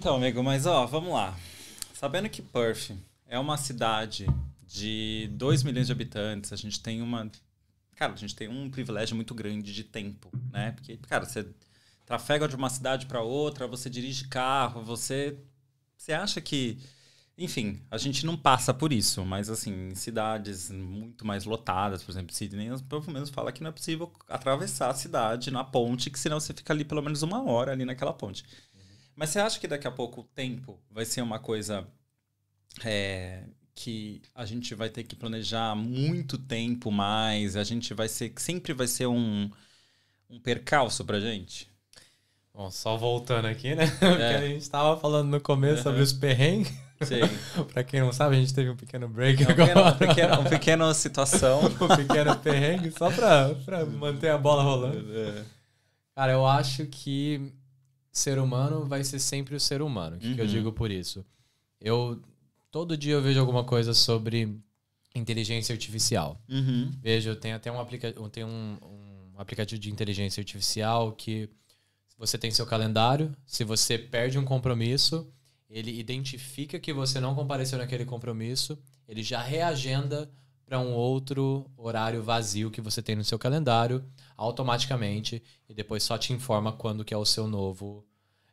Então, amigo, mas ó, vamos lá. Sabendo que Perth é uma cidade de 2 milhões de habitantes, a gente tem uma. Cara, a gente tem um privilégio muito grande de tempo, né? Porque, cara, você trafega de uma cidade para outra, você dirige carro, você. Você acha que. Enfim, a gente não passa por isso, mas assim, em cidades muito mais lotadas, por exemplo, Sydney, pelo menos fala que não é possível atravessar a cidade na ponte, que senão você fica ali pelo menos uma hora ali naquela ponte. Mas você acha que daqui a pouco o tempo vai ser uma coisa é, que a gente vai ter que planejar muito tempo mais? A gente vai ser. Sempre vai ser um, um percalço pra gente? Bom, só voltando aqui, né? É. a gente estava falando no começo uhum. sobre os perrengues. Sim. pra quem não sabe, a gente teve um pequeno break é, agora. Uma pequena, uma pequena situação. um pequeno perrengue, só pra, pra manter a bola rolando. É. Cara, eu acho que ser humano vai ser sempre o ser humano. O que, uhum. que eu uhum. digo por isso? Eu todo dia eu vejo alguma coisa sobre inteligência artificial. Uhum. Vejo, tem até um, aplica tem um, um aplicativo de inteligência artificial que você tem seu calendário, se você perde um compromisso, ele identifica que você não compareceu naquele compromisso, ele já reagenda para um outro horário vazio que você tem no seu calendário automaticamente e depois só te informa quando que é o seu novo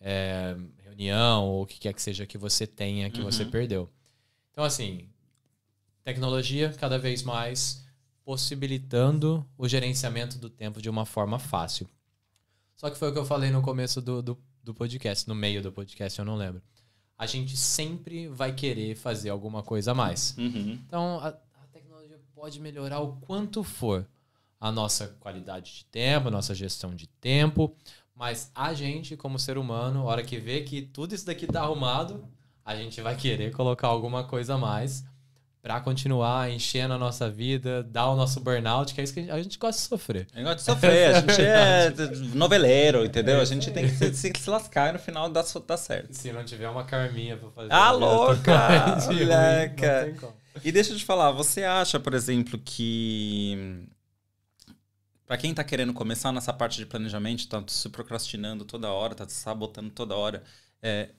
é, reunião ou o que quer que seja que você tenha que uhum. você perdeu. Então, assim, tecnologia cada vez mais possibilitando o gerenciamento do tempo de uma forma fácil. Só que foi o que eu falei no começo do, do, do podcast, no meio do podcast, eu não lembro. A gente sempre vai querer fazer alguma coisa a mais. Uhum. Então, a, pode melhorar o quanto for a nossa qualidade de tempo, a nossa gestão de tempo, mas a gente, como ser humano, a hora que vê que tudo isso daqui tá arrumado, a gente vai querer colocar alguma coisa a mais para continuar enchendo a nossa vida, dar o nosso burnout, que é isso que a gente, gosta de sofrer. A gente gosta de sofrer, a gente é, é noveleiro, entendeu? É a gente tem que se, se, se lascar e no final dá, dá certo. Se não tiver uma carminha pra fazer. Ah, louca! Moleca! Não tem como. E deixa eu te falar, você acha, por exemplo, que para quem está querendo começar nessa parte de planejamento, tá se procrastinando toda hora, tá se sabotando toda hora, é,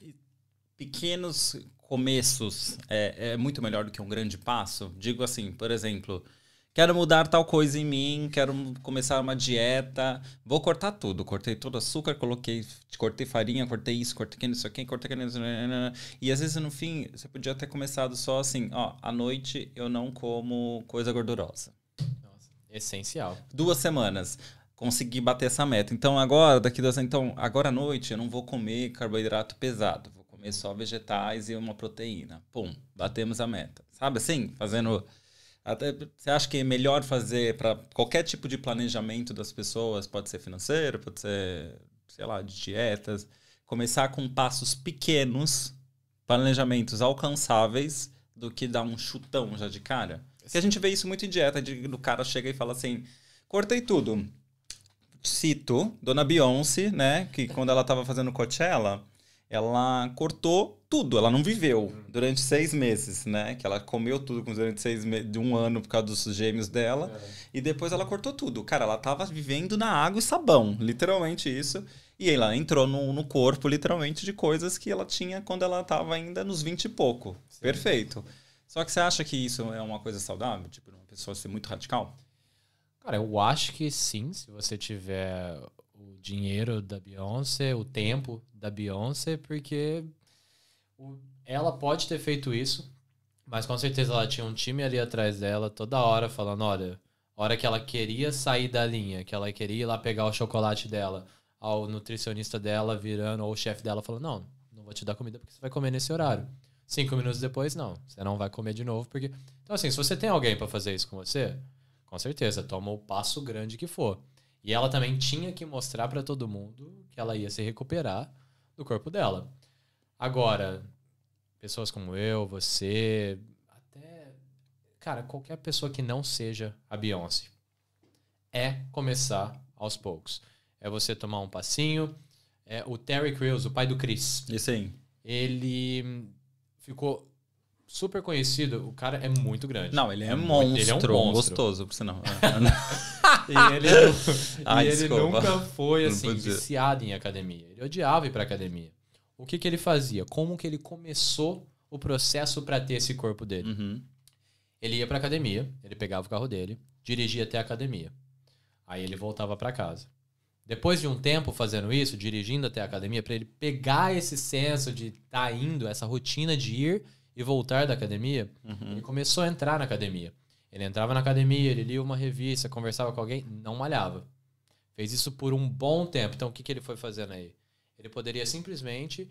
pequenos começos é, é muito melhor do que um grande passo? Digo assim, por exemplo, quero mudar tal coisa em mim, quero começar uma dieta, vou cortar tudo. Cortei todo açúcar, coloquei, cortei farinha, cortei isso, cortei aquilo, isso aqui, cortei aquilo. E às vezes no fim, você podia ter começado só assim, ó, à noite eu não como coisa gordurosa. Nossa, essencial. Duas semanas consegui bater essa meta. Então agora, daqui das, então agora à noite eu não vou comer carboidrato pesado, vou comer só vegetais e uma proteína. Pum, batemos a meta. Sabe assim, fazendo até, você acha que é melhor fazer para qualquer tipo de planejamento das pessoas? Pode ser financeiro, pode ser, sei lá, de dietas. Começar com passos pequenos, planejamentos alcançáveis, do que dar um chutão já de cara. Porque a gente vê isso muito em dieta, de, do cara chega e fala assim, cortei tudo. Cito, Dona Beyoncé, né, que quando ela estava fazendo Coachella, ela cortou tudo, ela não viveu durante seis meses, né? Que ela comeu tudo durante seis de um ano por causa dos gêmeos dela. É. E depois ela cortou tudo. Cara, ela tava vivendo na água e sabão, literalmente isso. E ela entrou no, no corpo, literalmente, de coisas que ela tinha quando ela tava ainda nos vinte e pouco. Sim. Perfeito. Só que você acha que isso é uma coisa saudável? Tipo, uma pessoa ser muito radical? Cara, eu acho que sim, se você tiver o dinheiro da Beyoncé, o tempo da Beyoncé, porque ela pode ter feito isso, mas com certeza ela tinha um time ali atrás dela, toda hora falando: olha, hora que ela queria sair da linha, que ela queria ir lá pegar o chocolate dela, ao nutricionista dela virando, ou o chefe dela falando: não, não vou te dar comida porque você vai comer nesse horário. Cinco minutos depois, não, você não vai comer de novo, porque. Então, assim, se você tem alguém para fazer isso com você, com certeza, toma o passo grande que for. E ela também tinha que mostrar para todo mundo que ela ia se recuperar do corpo dela. Agora, pessoas como eu, você, até. Cara, qualquer pessoa que não seja a Beyoncé, é começar aos poucos. É você tomar um passinho. É, o Terry Crews, o pai do Chris. Isso aí. Ele ficou super conhecido. O cara é muito grande. Não, ele é, é monstro. Muito, ele é um monstro. Gostoso, por sinal. e ele, e ele nunca foi, assim, viciado em academia. Ele odiava ir pra academia o que, que ele fazia? Como que ele começou o processo para ter esse corpo dele? Uhum. Ele ia para academia, ele pegava o carro dele, dirigia até a academia. Aí ele voltava para casa. Depois de um tempo fazendo isso, dirigindo até a academia, para ele pegar esse senso de estar tá indo, essa rotina de ir e voltar da academia, uhum. ele começou a entrar na academia. Ele entrava na academia, ele lia uma revista, conversava com alguém, não malhava. Fez isso por um bom tempo. Então, o que, que ele foi fazendo aí? Ele poderia simplesmente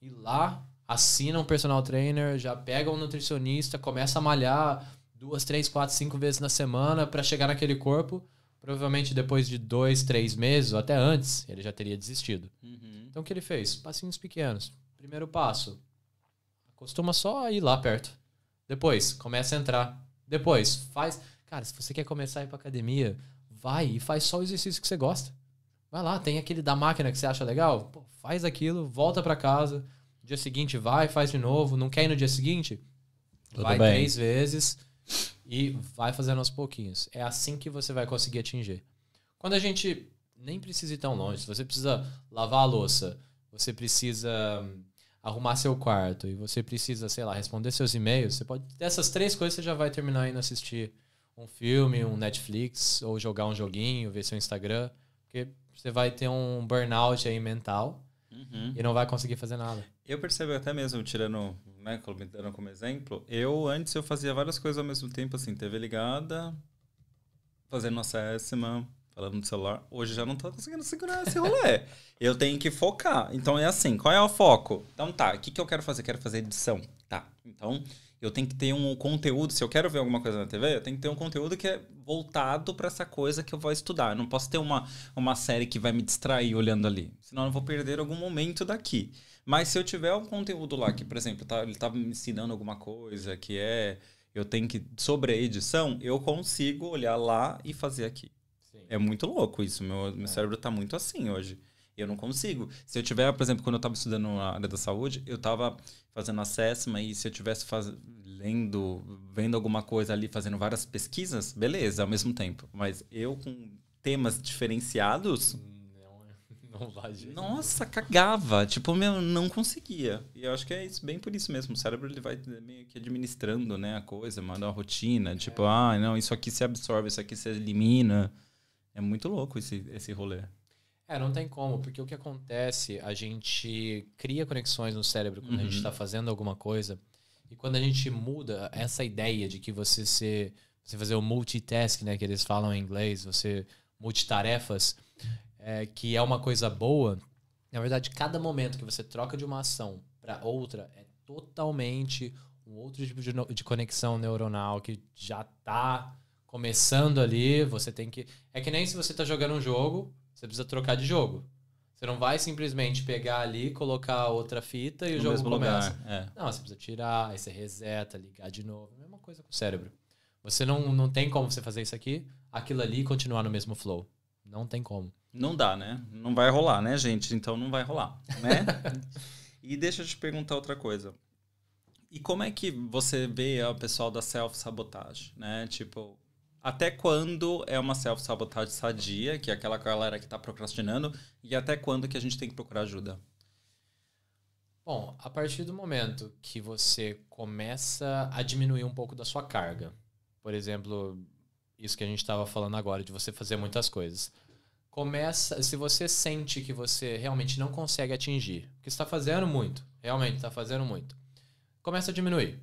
ir lá, assina um personal trainer, já pega um nutricionista, começa a malhar duas, três, quatro, cinco vezes na semana para chegar naquele corpo. Provavelmente depois de dois, três meses ou até antes, ele já teria desistido. Uhum. Então o que ele fez? Passinhos pequenos. Primeiro passo, acostuma só a ir lá perto. Depois, começa a entrar. Depois, faz. Cara, se você quer começar a ir pra academia, vai e faz só o exercício que você gosta. Vai lá, tem aquele da máquina que você acha legal, Pô, faz aquilo, volta para casa, dia seguinte vai, faz de novo, não quer ir no dia seguinte? Tudo vai bem. três vezes e vai fazendo aos pouquinhos. É assim que você vai conseguir atingir. Quando a gente nem precisa ir tão longe, se você precisa lavar a louça, você precisa hum, arrumar seu quarto e você precisa, sei lá, responder seus e-mails, você pode. Dessas três coisas você já vai terminar indo assistir um filme, um Netflix, ou jogar um joguinho, ver seu Instagram. Porque você vai ter um burnout aí mental uhum. e não vai conseguir fazer nada. Eu percebo até mesmo, tirando, né, me dando como exemplo, eu antes eu fazia várias coisas ao mesmo tempo, assim, TV ligada, fazendo nossa décima, falando no celular. Hoje já não tô conseguindo segurar esse rolê. eu tenho que focar. Então é assim, qual é o foco? Então tá, o que, que eu quero fazer? Quero fazer edição. Tá, então eu tenho que ter um conteúdo, se eu quero ver alguma coisa na TV, eu tenho que ter um conteúdo que é voltado para essa coisa que eu vou estudar. Eu não posso ter uma, uma série que vai me distrair olhando ali, senão eu vou perder algum momento daqui. Mas se eu tiver um conteúdo lá que, por exemplo, tá, ele tá me ensinando alguma coisa que é eu tenho que sobre a edição, eu consigo olhar lá e fazer aqui. Sim. É muito louco isso, meu, meu é. cérebro está muito assim hoje. Eu não consigo. Se eu tiver, por exemplo, quando eu estava estudando na área da saúde, eu estava fazendo assessment e se eu tivesse faz... lendo, vendo alguma coisa ali, fazendo várias pesquisas, beleza, ao mesmo tempo. Mas eu com temas diferenciados. Hum, não, né? não vai, gente. Nossa, cagava. Tipo, meu, não conseguia. E eu acho que é isso, bem por isso mesmo. O cérebro ele vai meio que administrando, né, a coisa, manda uma rotina, é. tipo, é. ah, não, isso aqui se absorve, isso aqui se elimina. É muito louco esse, esse rolê. É, não tem como, porque o que acontece, a gente cria conexões no cérebro quando uhum. a gente está uhum. fazendo alguma coisa. E quando a gente muda essa ideia de que você ser, você fazer o multitask, né, que eles falam em inglês, você multitarefas, é, que é uma coisa boa, na verdade, cada momento que você troca de uma ação para outra é totalmente um outro tipo de, de conexão neuronal que já está começando ali, você tem que. É que nem se você está jogando um jogo, você precisa trocar de jogo. Você não vai simplesmente pegar ali, colocar outra fita e no o jogo começa. Lugar, é. Não, você precisa tirar, aí você reseta, ligar de novo. Mesma coisa com o cérebro. Você não, não tem como você fazer isso aqui, aquilo ali e continuar no mesmo flow. Não tem como. Não dá, né? Não vai rolar, né, gente? Então não vai rolar, né? e deixa eu te perguntar outra coisa. E como é que você vê o pessoal da self-sabotagem, né? Tipo, até quando é uma self-sabotagem sadia, que é aquela galera que está procrastinando, e até quando que a gente tem que procurar ajuda? Bom, a partir do momento que você começa a diminuir um pouco da sua carga, por exemplo, isso que a gente estava falando agora, de você fazer muitas coisas. Começa, se você sente que você realmente não consegue atingir, porque está fazendo muito, realmente está fazendo muito, começa a diminuir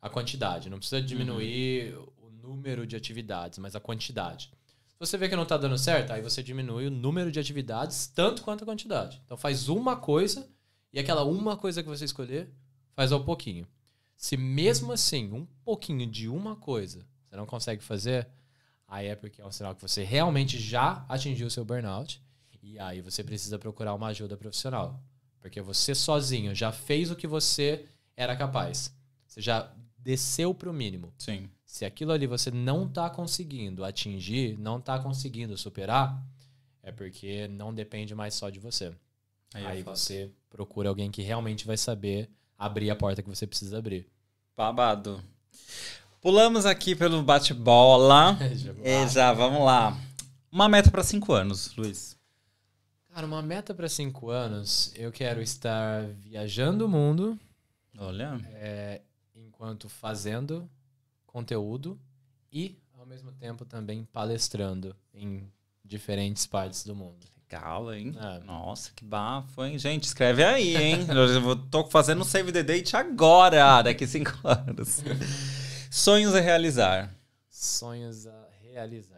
a quantidade. Não precisa diminuir uhum número de atividades, mas a quantidade. Se você vê que não está dando certo, aí você diminui o número de atividades tanto quanto a quantidade. Então faz uma coisa e aquela uma coisa que você escolher faz ao pouquinho. Se mesmo assim, um pouquinho de uma coisa você não consegue fazer, aí é porque é um sinal que você realmente já atingiu o seu burnout e aí você precisa procurar uma ajuda profissional. Porque você sozinho já fez o que você era capaz. Você já desceu para o mínimo. Sim. Se aquilo ali você não está conseguindo atingir, não está conseguindo superar, é porque não depende mais só de você. Aí, é Aí você procura alguém que realmente vai saber abrir a porta que você precisa abrir. Babado. Pulamos aqui pelo bate-bola. é, já vamos lá. Uma meta para cinco anos, Luiz. Cara, uma meta para cinco anos, eu quero estar viajando o mundo. Olha. É, enquanto fazendo conteúdo e, ao mesmo tempo, também palestrando em diferentes partes do mundo. Legal, hein? É. Nossa, que bafo, hein? Gente, escreve aí, hein? Eu tô fazendo um save the date agora, daqui cinco horas. Sonhos a realizar. Sonhos a realizar.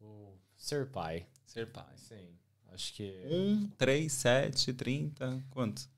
O ser pai. Ser pai. Sim. Acho que. Um, três, sete, trinta. Quanto?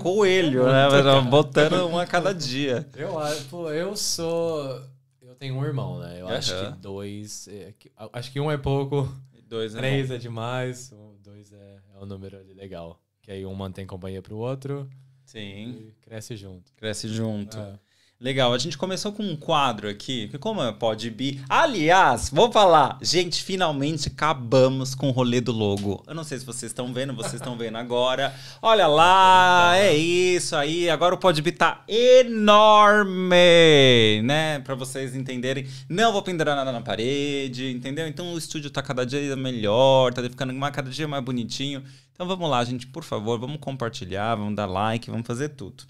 coelho, né? Botando uma a cada dia. Eu, pô, eu sou. Eu tenho um irmão, né? Eu acho que dois. É, acho que um é pouco, Dois, né? três é demais, dois é, é um número legal. Que aí um mantém companhia pro outro Sim. e cresce junto. Cresce junto. É. Legal, a gente começou com um quadro aqui, que como é pode bi. Aliás, vou falar, gente, finalmente acabamos com o rolê do logo. Eu não sei se vocês estão vendo, vocês estão vendo agora. Olha lá, é isso aí. Agora o Podbi tá enorme, né? Para vocês entenderem. Não vou pendurar nada na parede, entendeu? Então o estúdio tá cada dia melhor, tá ficando cada dia mais bonitinho. Então vamos lá, gente, por favor, vamos compartilhar, vamos dar like, vamos fazer tudo.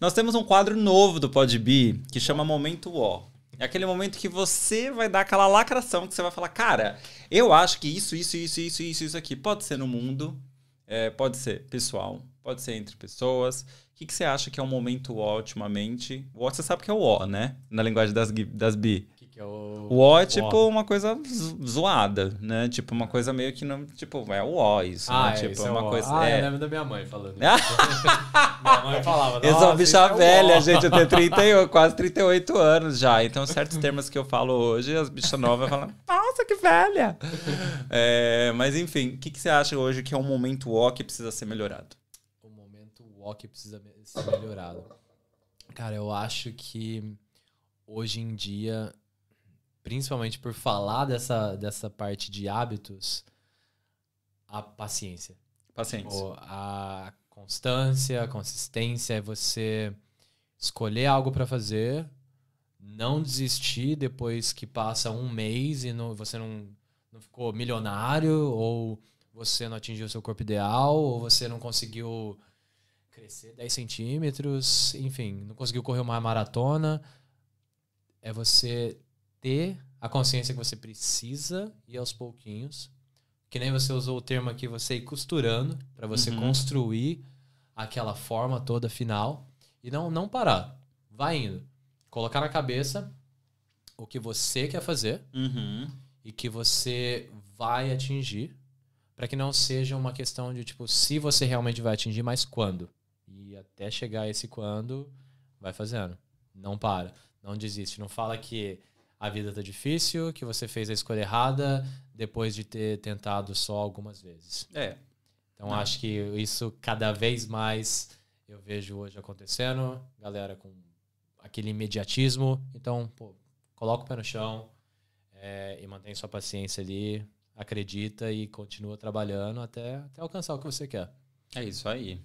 Nós temos um quadro novo do Podbi que chama Momento O. É aquele momento que você vai dar aquela lacração que você vai falar, cara, eu acho que isso, isso, isso, isso, isso, isso aqui pode ser no mundo, é, pode ser pessoal, pode ser entre pessoas. O que, que você acha que é um momento O ultimamente? O, você sabe que é o O, né? Na linguagem das, das bi. O O é tipo uma coisa zoada, né? Tipo, uma coisa meio que não. Tipo, é o O isso. Né? Ah, né? é, tipo, isso é o. coisa. Ah, é... eu lembro da minha mãe falando. minha mãe falava. Eu sou bicha é velha, gente. Eu tenho 30, quase 38 anos já. Então, certos termos que eu falo hoje, as bichas novas falam, nossa, que velha! É, mas enfim, o que, que você acha hoje que é um momento O que precisa ser melhorado? O momento O que precisa ser melhorado. Cara, eu acho que hoje em dia principalmente por falar dessa, dessa parte de hábitos, a paciência. Paciência. Ou a constância, a consistência é você escolher algo para fazer, não desistir depois que passa um mês e não, você não, não ficou milionário, ou você não atingiu seu corpo ideal, ou você não conseguiu crescer 10 centímetros, enfim, não conseguiu correr uma maratona. É você ter a consciência que você precisa e aos pouquinhos. Que nem você usou o termo aqui, você ir costurando para você uhum. construir aquela forma toda final e não não parar. Vai indo. Colocar na cabeça o que você quer fazer uhum. e que você vai atingir para que não seja uma questão de tipo se você realmente vai atingir, mas quando. E até chegar esse quando, vai fazendo. Não para, não desiste, não fala que a vida tá difícil, que você fez a escolha errada depois de ter tentado só algumas vezes. É. Então Não. acho que isso cada vez mais eu vejo hoje acontecendo, galera com aquele imediatismo. Então, pô, coloca o pé no chão é, e mantém sua paciência ali, acredita e continua trabalhando até, até alcançar o que você quer. É isso aí.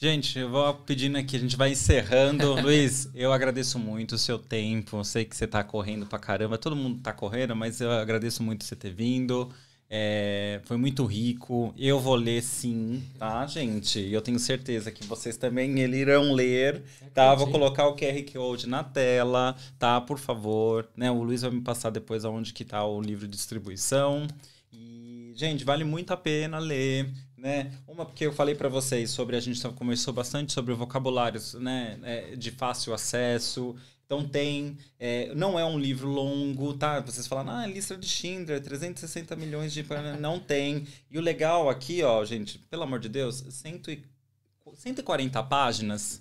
Gente, eu vou pedindo aqui, a gente vai encerrando. Luiz, eu agradeço muito o seu tempo. Eu sei que você está correndo pra caramba, todo mundo está correndo, mas eu agradeço muito você ter vindo. É, foi muito rico. Eu vou ler sim, tá, gente? Eu tenho certeza que vocês também irão ler, tá? Vou colocar o QR Code na tela, tá? Por favor. Né? O Luiz vai me passar depois aonde que tá o livro de distribuição. E, gente, vale muito a pena ler. Né? Uma porque eu falei para vocês sobre a gente começou bastante sobre vocabulários, né, é, de fácil acesso. Então tem, é, não é um livro longo, tá? Vocês falam, ah, lista de Schindler, 360 milhões de não tem. E o legal aqui, ó, gente, pelo amor de Deus, cento e, 140 páginas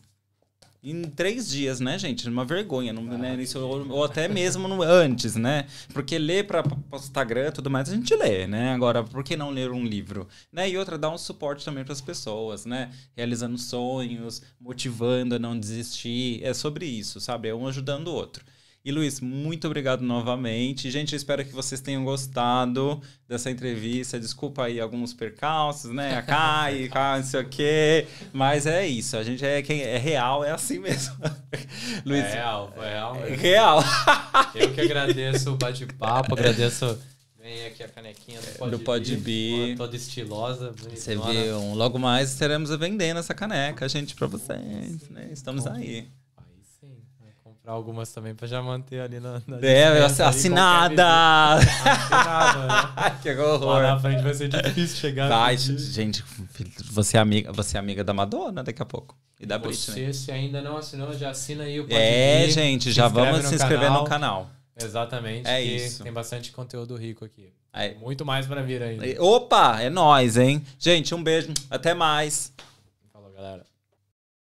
em três dias, né, gente? Uma vergonha, não, né, ah, né? Isso, ou, ou, até mesmo no, antes, né? Porque ler para o Instagram e tudo mais, a gente lê, né? Agora, por que não ler um livro? Né? E outra, dar um suporte também para as pessoas, né? Realizando sonhos, motivando a não desistir. É sobre isso, sabe? É um ajudando o outro. E Luiz, muito obrigado novamente. Gente, eu espero que vocês tenham gostado dessa entrevista. Desculpa aí alguns percalços, né? A Kai, não sei o quê. Mas é isso, a gente é quem é real, é assim mesmo. Luiz. É real, foi real. Mesmo. Real. Eu que agradeço o bate-papo, agradeço Vem aqui a canequinha do Pod, Pod Be, Toda estilosa. Você viu? Logo mais estaremos vendendo essa caneca, gente, para vocês. Né? Estamos aí. Aí sim comprar algumas também pra já manter ali na. na é, né? assinada! assinada, Que horror! Lá na frente vai ser difícil chegar. Vai, gente, você é, amiga, você é amiga da Madonna daqui a pouco. E da você, Britney. se ainda não assinou, já assina aí o É, gente, já vamos se inscrever canal. no canal. Exatamente. É isso. Tem bastante conteúdo rico aqui. É. Muito mais para vir ainda. Opa, é nós, hein? Gente, um beijo. Até mais. Falou, galera.